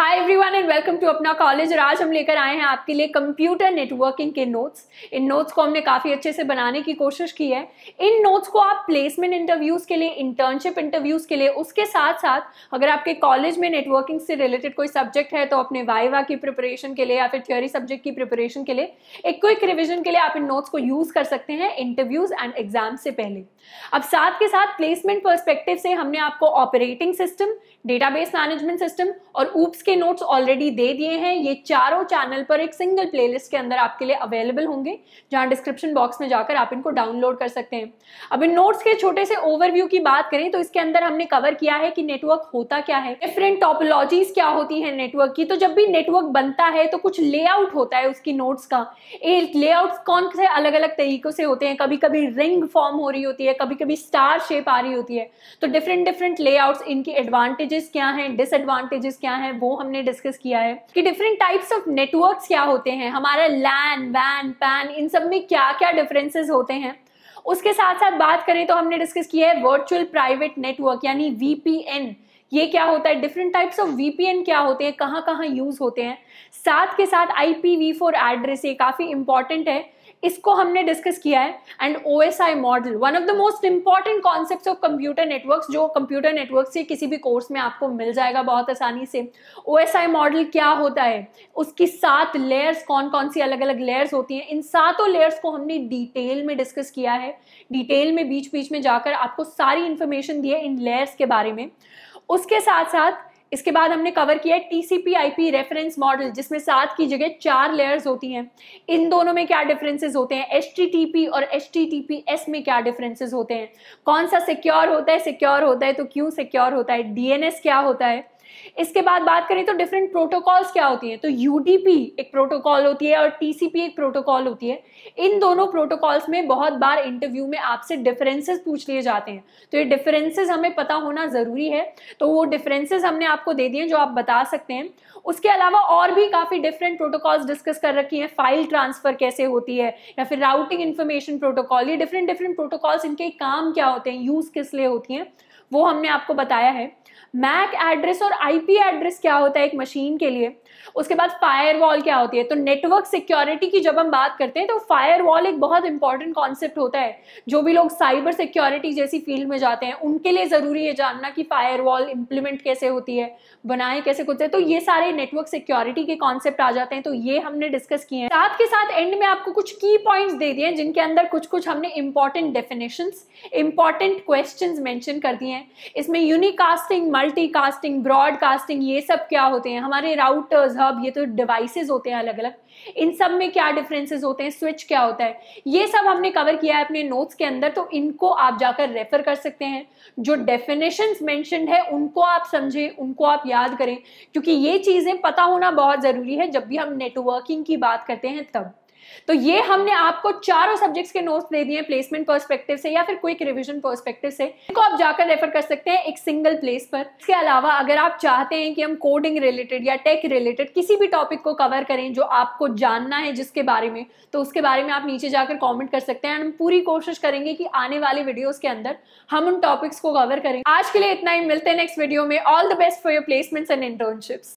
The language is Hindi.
every everyone and welcome to अपना कॉलेज और आज हम लेकर आए हैं आपके लिए कंप्यूटर नेटवर्किंग के नोट्स इन नोट्स को हमने काफ़ी अच्छे से बनाने की कोशिश की है इन नोट्स को आप प्लेसमेंट इंटरव्यूज़ के लिए इंटर्नशिप इंटरव्यूज़ के लिए उसके साथ साथ अगर आपके कॉलेज में नेटवर्किंग से रिलेटेड कोई सब्जेक्ट है तो अपने वाइवा की प्रिपरेशन के लिए या फिर थ्योरी सब्जेक्ट की प्रिपरेशन के लिए एक क्विक रिविजन के लिए आप इन नोट्स को यूज़ कर सकते हैं इंटरव्यूज़ एंड एग्जाम से पहले अब साथ के साथ प्लेसमेंट परस्पेक्टिव से हमने आपको operating system database management system और ऊप्स के नोट्स ऑलरेडी दे दिए हैं ये चारों चैनल पर एक सिंगल प्लेलिस्ट के अंदर आपके लिए अवेलेबल होंगे जहां डिस्क्रिप्शन बॉक्स में जाकर आप इनको डाउनलोड कर सकते हैं अब इन नोट्स के छोटे से ओवरव्यू की बात करें तो इसके अंदर हमने कवर किया है कि नेटवर्क होता क्या है डिफरेंट टॉपोलॉजीज क्या होती है नेटवर्क की तो जब भी नेटवर्क बनता है तो कुछ लेआउट होता है उसकी नोट्स का एक लेआउट कौन से अलग अलग तरीकों से होते हैं कभी कभी रिंग फॉर्म हो रही होती है कभी कभी स्टार शेप आ रही होती है तो डिफरेंट डिफरेंट लेआउट्स इनकी एडवांटेजेस क्या हैं डिसएडवांटेजेस क्या हैं वो हमने डिस्कस किया है कि डिफरेंट टाइप्स ऑफ नेटवर्क क्या होते हैं हमारा लैन वैन पैन इन सब में क्या क्या डिफरेंसेस होते हैं उसके साथ साथ बात करें तो हमने डिस्कस किया है वर्चुअल प्राइवेट नेटवर्क यानी वीपीएन ये क्या होता है डिफरेंट टाइप्स ऑफ वीपीएन क्या होते हैं कहाँ कहाँ यूज होते हैं साथ के साथ आई पी एड्रेस ये काफ़ी इंपॉर्टेंट है इसको हमने डिस्कस किया है and O S I model one of the most important concept of computer network जो कंप्यूटर नेटवर्क से किसी भी कोर्स में आपको मिल जाएगा बहुत आसानी से ओ एस आई मॉडल क्या होता है उसकी सात लेयर्स कौन कौन सी अलग अलग लेयर्स होती हैं इन सातों लेयर्स को हमने डिटेल में डिस्कस किया है डिटेल में बीच बीच में जाकर आपको सारी इंफॉर्मेशन दी है इन लेयर्स के बारे में उसके साथ साथ इसके बाद हमने कवर किया है टीसीपी आईपी रेफरेंस मॉडल जिसमें सात की जगह चार लेयर्स होती हैं इन दोनों में क्या डिफरेंसेस होते हैं एच और एच में क्या डिफरेंसेस होते हैं कौन सा सिक्योर होता है सिक्योर होता है तो क्यों सिक्योर होता है डीएनएस क्या होता है इसके बाद बात करें तो डिफरेंट प्रोटोकॉल्स क्या होती हैं तो यूडीपी एक प्रोटोकॉल होती है और टीसीपी एक प्रोटोकॉल होती है इन दोनों प्रोटोकॉल्स में बहुत बार इंटरव्यू में आपसे डिफरेंसेस पूछ लिए जाते हैं तो ये डिफरेंसेस हमें पता होना ज़रूरी है तो वो डिफरेंसेस हमने आपको दे दिए जो आप बता सकते हैं उसके अलावा और भी काफ़ी डिफरेंट प्रोटोकॉल्स डिस्कस कर रखी है फाइल ट्रांसफ़र कैसे होती है या फिर राउटिंग इन्फॉर्मेशन प्रोटोकॉल ये डिफरेंट डिफरेंट प्रोटोकॉल्स इनके काम क्या होते हैं यूज़ किस लिए होती है वो हमने आपको बताया है मैक एड्रेस और आईपी एड्रेस क्या होता है एक मशीन के लिए उसके बाद फायरवॉल क्या होती है तो नेटवर्क सिक्योरिटी की जब हम बात करते हैं तो फायरवॉल एक बहुत इंपॉर्टेंट कॉन्सेप्ट होता है जो भी लोग साइबर सिक्योरिटी जैसी फील्ड में जाते हैं उनके लिए ज़रूरी है जानना कि फायरवॉल इंप्लीमेंट कैसे होती है बनाए कैसे कुछ है तो ये सारे नेटवर्क सिक्योरिटी के कॉन्सेप्ट आ जाते हैं तो ये हमने डिस्कस किए हैं साथ के साथ एंड में आपको कुछ की पॉइंट्स दे दिए हैं जिनके अंदर कुछ कुछ हमने important definition important question mention कर दिए हैं इसमें यूनिकास्टिंग मल्टीकास्टिंग ब्रॉड ब्रॉडकास्टिंग ये सब क्या होते हैं हमारे राउटर्स हब ये तो डिवाइसेस होते हैं अलग अलग इन सब में क्या डिफरेंसेस होते हैं स्विच क्या होता है ये सब हमने कवर किया है अपने नोट्स के अंदर तो इनको आप जाकर रेफर कर सकते हैं जो डेफिनेशन मैंशनड है उनको आप समझें उनको आप याद करें क्योंकि ये चीज़ें पता होना बहुत ज़रूरी है जब भी हम नेटवर्किंग की बात करते हैं तब तो ये हमने आपको चारों सब्जेक्ट्स के नोट्स दे दिए प्लेसमेंट पर्सपेक्टिव से या फिर क्विक रिविजन पर्सपेक्टिव से इनको आप जाकर रेफर कर सकते हैं एक सिंगल प्लेस पर इसके अलावा अगर आप चाहते हैं कि हम कोडिंग रिलेटेड या टेक रिलेटेड किसी भी टॉपिक को कवर करें जो आपको जानना है जिसके बारे में तो उसके बारे में आप नीचे जाकर कॉमेंट कर सकते हैं हम पूरी कोशिश करेंगे कि आने वाले वीडियोज के अंदर हम उन टॉपिक्स को कवर करें आज के लिए इतना ही मिलते हैं नेक्स्ट वीडियो में all the best for your placements and internships